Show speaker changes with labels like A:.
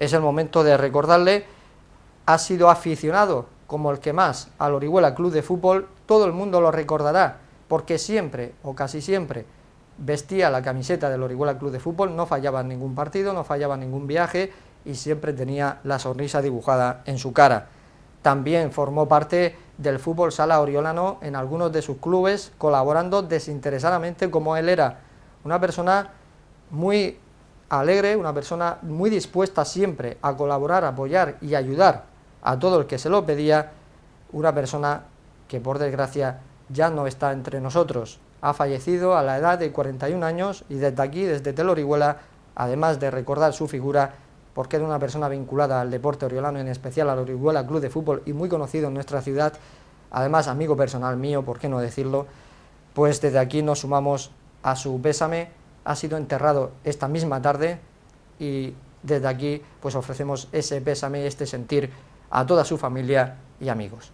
A: es el momento de recordarle, ha sido aficionado como el que más al Orihuela Club de Fútbol, todo el mundo lo recordará, porque siempre, o casi siempre, vestía la camiseta del Orihuela Club de Fútbol, no fallaba en ningún partido, no fallaba en ningún viaje y siempre tenía la sonrisa dibujada en su cara. También formó parte del fútbol sala oriolano en algunos de sus clubes, colaborando desinteresadamente como él era, una persona muy alegre, una persona muy dispuesta siempre a colaborar, apoyar y ayudar a todo el que se lo pedía, una persona que por desgracia ya no está entre nosotros. Ha fallecido a la edad de 41 años y desde aquí, desde Orihuela, además de recordar su figura, porque era una persona vinculada al deporte oriolano, en especial al Orihuela Club de Fútbol y muy conocido en nuestra ciudad, además amigo personal mío, por qué no decirlo, pues desde aquí nos sumamos a su pésame ha sido enterrado esta misma tarde y desde aquí pues ofrecemos ese pésame, este sentir a toda su familia y amigos.